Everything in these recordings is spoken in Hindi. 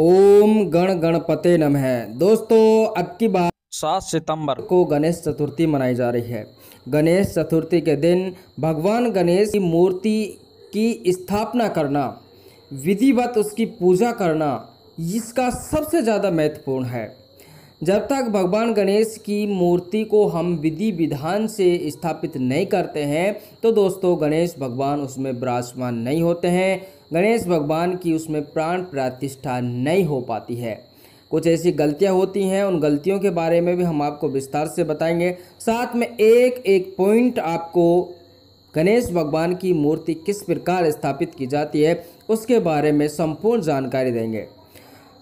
ओम गण गणपते नम है दोस्तों अब की बात सात सितंबर को गणेश चतुर्थी मनाई जा रही है गणेश चतुर्थी के दिन भगवान गणेश की मूर्ति की स्थापना करना विधिवत उसकी पूजा करना इसका सबसे ज़्यादा महत्वपूर्ण है जब तक भगवान गणेश की मूर्ति को हम विधि विधान से स्थापित नहीं करते हैं तो दोस्तों गणेश भगवान उसमें विराजमान नहीं होते हैं गणेश भगवान की उसमें प्राण प्रतिष्ठा नहीं हो पाती है कुछ ऐसी गलतियां होती हैं उन गलतियों के बारे में भी हम आपको विस्तार से बताएंगे साथ में एक एक पॉइंट आपको गणेश भगवान की मूर्ति किस प्रकार स्थापित की जाती है उसके बारे में संपूर्ण जानकारी देंगे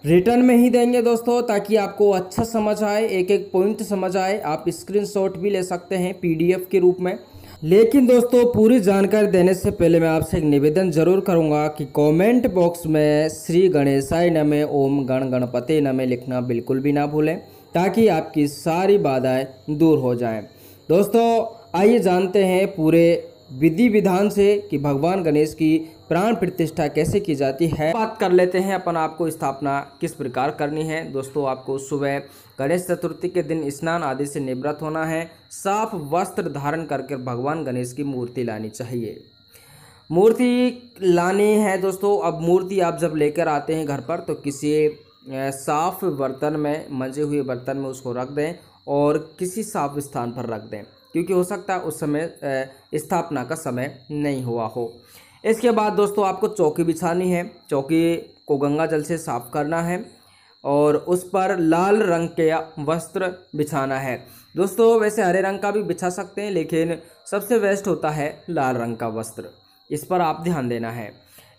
रिटर्न में ही देंगे दोस्तों ताकि आपको अच्छा समझ आए एक एक पॉइंट समझ आए आप स्क्रीनशॉट भी ले सकते हैं पीडीएफ के रूप में लेकिन दोस्तों पूरी जानकारी देने से पहले मैं आपसे एक निवेदन जरूर करूंगा कि कमेंट बॉक्स में श्री गणेशाय नमे ओम गण गणपति नमे लिखना बिल्कुल भी ना भूलें ताकि आपकी सारी बाधाएं दूर हो जाएं दोस्तों आइए जानते हैं पूरे विधि विधान से कि भगवान गणेश की प्राण प्रतिष्ठा कैसे की जाती है बात कर लेते हैं अपन आपको स्थापना किस प्रकार करनी है दोस्तों आपको सुबह गणेश चतुर्थी के दिन स्नान आदि से निवृत्त होना है साफ वस्त्र धारण करके भगवान गणेश की मूर्ति लानी चाहिए मूर्ति लानी है दोस्तों अब मूर्ति आप जब लेकर आते हैं घर पर तो किसी साफ बर्तन में मंजे हुए बर्तन में उसको रख दें और किसी साफ स्थान पर रख दें क्योंकि हो सकता है उस समय स्थापना का समय नहीं हुआ हो इसके बाद दोस्तों आपको चौकी बिछानी है चौकी को गंगा जल से साफ करना है और उस पर लाल रंग के वस्त्र बिछाना है दोस्तों वैसे हरे रंग का भी बिछा सकते हैं लेकिन सबसे बेस्ट होता है लाल रंग का वस्त्र इस पर आप ध्यान देना है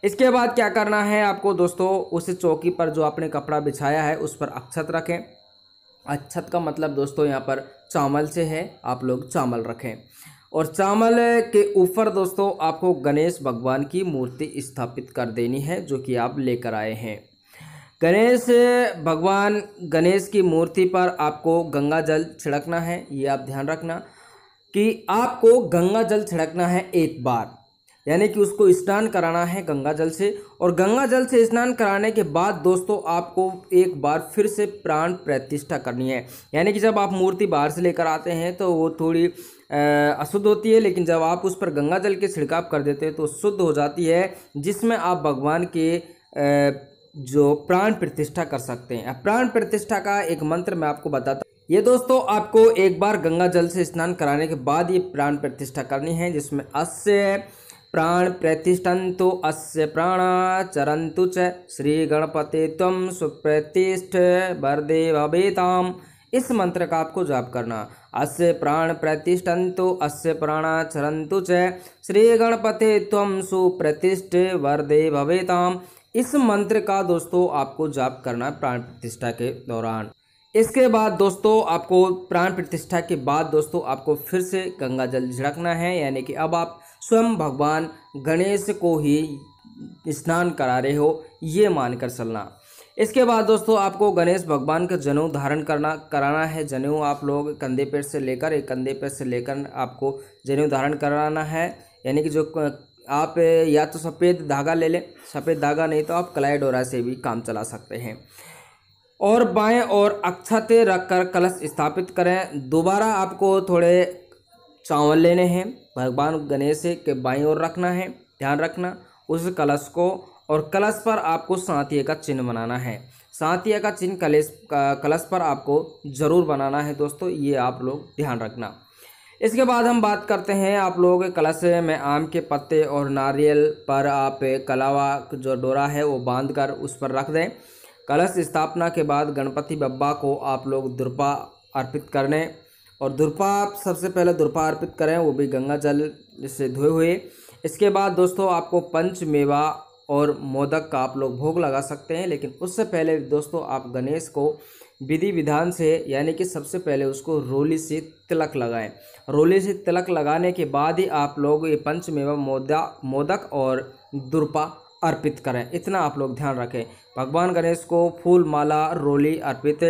इसके बाद क्या करना है आपको दोस्तों उस चौकी पर जो आपने कपड़ा बिछाया है उस पर अक्षत रखें अक्षत का मतलब दोस्तों यहाँ पर चावल से है आप लोग चावल रखें और चावल के ऊपर दोस्तों आपको गणेश भगवान की मूर्ति स्थापित कर देनी है जो कि आप लेकर आए हैं गणेश भगवान गणेश की मूर्ति पर आपको गंगा जल छिड़कना है ये आप ध्यान रखना कि आपको गंगा जल छिड़कना है एक बार यानी कि उसको स्नान कराना है गंगा जल से और गंगा जल से स्नान कराने के बाद दोस्तों आपको एक बार फिर से प्राण प्रतिष्ठा करनी है यानी कि जब आप मूर्ति बाहर से लेकर आते हैं तो वो थोड़ी अशुद्ध होती है लेकिन जब आप उस पर गंगा जल के छिड़काव कर देते हैं तो शुद्ध हो जाती है जिसमें आप भगवान के जो प्राण प्रतिष्ठा कर सकते हैं प्राण प्रतिष्ठा का एक मंत्र मैं आपको बताता ये दोस्तों आपको एक बार गंगा जल से स्नान कराने के बाद ये प्राण प्रतिष्ठा करनी है जिसमें अस्य प्राण प्रतिष्ठन्तु अस्य प्राणाचरन्तु च गणपति त्वं सुप्रतिष्ठ वरदेववेताम् इस मंत्र का आपको जाप करना अस्य प्राण प्रतिष्ठन्तु अस्य प्राणाचरन्तु च श्री गणपति त्वं सुप्रतिष्ठ वरदे भवेताम इस मंत्र का दोस्तों आपको जाप करना प्राण प्रतिष्ठा के दौरान इसके बाद दोस्तों आपको प्राण प्रतिष्ठा के बाद दोस्तों आपको फिर से गंगा जल झिड़कना है यानी कि अब आप स्वयं भगवान गणेश को ही स्नान करा रहे हो ये मानकर चलना इसके बाद दोस्तों आपको गणेश भगवान का जनेऊ धारण करना कराना है जनेऊ आप लोग कंधे पर से लेकर एक कंधे पर से लेकर आपको जनेऊ धारण कराना है यानी कि जो आप या तो सफ़ेद धागा ले लें सफ़ेद धागा नहीं तो आप क्लाइडोरा से भी काम चला सकते हैं और बाएं और अक्षत रखकर कलश स्थापित करें दोबारा आपको थोड़े चावल लेने हैं भगवान गणेश के बाई ओर रखना है ध्यान रखना उस कलश को और कलश पर आपको सांतिया का चिन्ह बनाना है सांतिया का चिन्ह कलेश कलश पर आपको ज़रूर बनाना है दोस्तों ये आप लोग ध्यान रखना इसके बाद हम बात करते हैं आप लोगों के कलश में आम के पत्ते और नारियल पर आप कलावा जो डोरा है वो बांध कर उस पर रख दें कलश स्थापना के बाद गणपति बब्बा को आप लोग दुर्पा अर्पित करने और दुर्पा आप सबसे पहले दुर्पा अर्पित करें वो भी गंगा जल से धोए हुए इसके बाद दोस्तों आपको पंचमेवा और मोदक का आप लोग भोग लगा सकते हैं लेकिन उससे पहले दोस्तों आप गणेश को विधि विधान से यानी कि सबसे पहले उसको रोली से तिलक लगाएं रोली से तिलक लगाने के बाद ही आप लोग ये पंचमेवा मोदा मोदक और दुर्पा अर्पित करें इतना आप लोग ध्यान रखें भगवान गणेश को फूल माला रोली अर्पित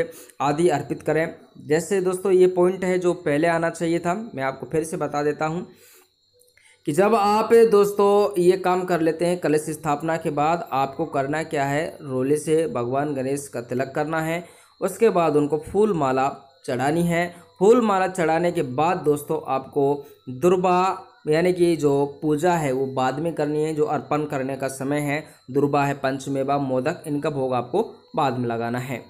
आदि अर्पित करें जैसे दोस्तों ये पॉइंट है जो पहले आना चाहिए था मैं आपको फिर से बता देता हूँ कि जब आप दोस्तों ये काम कर लेते हैं कलश स्थापना के बाद आपको करना क्या है रोले से भगवान गणेश का तिलक करना है उसके बाद उनको फूल माला चढ़ानी है फूल माला चढ़ाने के बाद दोस्तों आपको दुर्बा यानी कि जो पूजा है वो बाद में करनी है जो अर्पण करने का समय है दुर्बा है पंचमेवा मोदक इनका भोग आपको बाद में लगाना है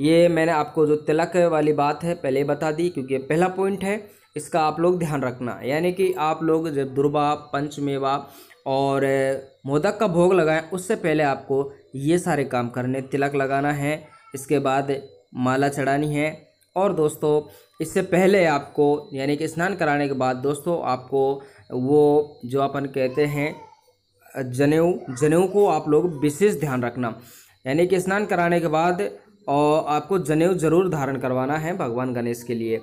ये मैंने आपको जो तिलक वाली बात है पहले बता दी क्योंकि पहला पॉइंट है इसका आप लोग ध्यान रखना यानी कि आप लोग जब दुर्बा पंचमेवा और मोदक का भोग लगाएं उससे पहले आपको ये सारे काम करने तिलक लगाना है इसके बाद माला चढ़ानी है और दोस्तों इससे पहले आपको यानी कि स्नान कराने के बाद दोस्तों आपको वो जो अपन कहते हैं जनेऊ जनेऊ को आप लोग विशेष ध्यान रखना यानी कि स्नान कराने के बाद और आपको जनेऊ जरूर धारण करवाना है भगवान गणेश के लिए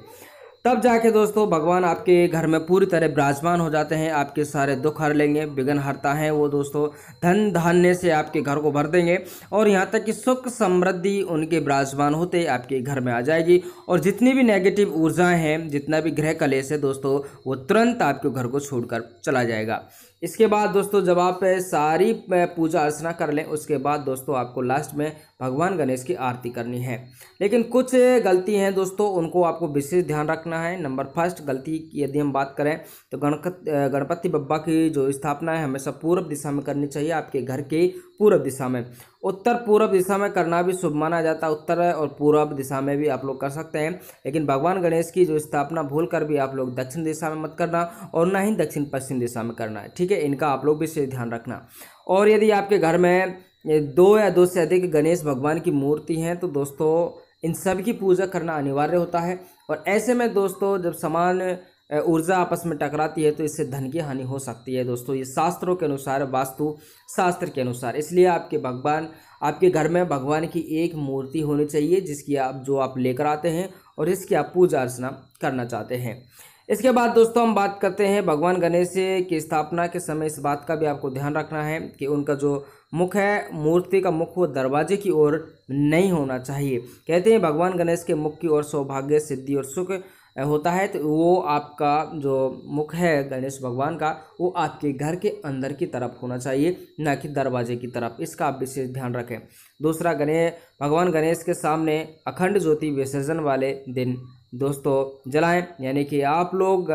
तब जाके दोस्तों भगवान आपके घर में पूरी तरह विराजमान हो जाते हैं आपके सारे दुख हर लेंगे विघ्न हरता है वो दोस्तों धन धान्य से आपके घर को भर देंगे और यहाँ तक कि सुख समृद्धि उनके विराजमान होते आपके घर में आ जाएगी और जितनी भी नेगेटिव ऊर्जाएं हैं जितना भी ग्रह कलेश है दोस्तों वो तुरंत आपके घर को छोड़कर चला जाएगा इसके बाद दोस्तों जब आप सारी पूजा अर्चना कर लें उसके बाद दोस्तों आपको लास्ट में भगवान गणेश की आरती करनी है लेकिन कुछ गलती हैं दोस्तों उनको आपको विशेष ध्यान रखना रखना है नंबर फर्स्ट गलती की यदि हम बात करें तो गणपत गणपति बब्बा की जो स्थापना है हमेशा पूर्व दिशा में करनी चाहिए आपके घर के पूर्व दिशा में उत्तर पूर्व दिशा में करना भी शुभ माना जाता है उत्तर और पूर्व दिशा में भी आप लोग कर सकते हैं लेकिन भगवान गणेश की जो स्थापना भूल कर भी आप लोग दक्षिण दिशा में मत करना और ना ही दक्षिण पश्चिम दिशा में करना है ठीक है इनका आप लोग विशेष ध्यान रखना और यदि आपके घर में दो या दो से अधिक गणेश भगवान की मूर्ति हैं तो दोस्तों इन सब की पूजा करना अनिवार्य होता है और ऐसे में दोस्तों जब समान ऊर्जा आपस में टकराती है तो इससे धन की हानि हो सकती है दोस्तों ये शास्त्रों के अनुसार वास्तु शास्त्र के अनुसार इसलिए आपके भगवान आपके घर में भगवान की एक मूर्ति होनी चाहिए जिसकी आप जो आप लेकर आते हैं और इसकी आप पूजा अर्चना करना चाहते हैं इसके बाद दोस्तों हम बात करते हैं भगवान गणेश की स्थापना के समय इस बात का भी आपको ध्यान रखना है कि उनका जो मुख है मूर्ति का मुख वो दरवाजे की ओर नहीं होना चाहिए कहते हैं भगवान गणेश के मुख की ओर सौभाग्य सिद्धि और सुख होता है तो वो आपका जो मुख है गणेश भगवान का वो आपके घर के अंदर की तरफ होना चाहिए ना कि दरवाजे की तरफ इसका आप विशेष ध्यान रखें दूसरा गणेश भगवान गणेश के सामने अखंड ज्योति विसर्जन वाले दिन दोस्तों जलाएं यानी कि आप लोग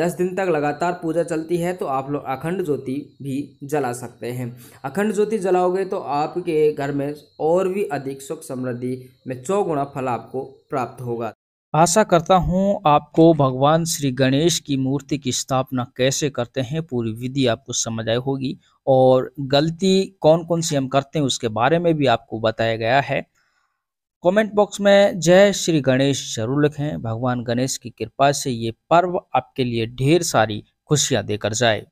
दस दिन तक लगातार पूजा चलती है तो आप लोग अखंड ज्योति भी जला सकते हैं अखंड ज्योति जलाओगे तो आपके घर में और भी अधिक सुख समृद्धि में चौगुणा फल आपको प्राप्त होगा आशा करता हूँ आपको भगवान श्री गणेश की मूर्ति की स्थापना कैसे करते हैं पूरी विधि आपको समझ आई होगी और गलती कौन कौन सी हम करते हैं उसके बारे में भी आपको बताया गया है कमेंट बॉक्स में जय श्री गणेश जरूर लिखें भगवान गणेश की कृपा से ये पर्व आपके लिए ढेर सारी खुशियां देकर जाए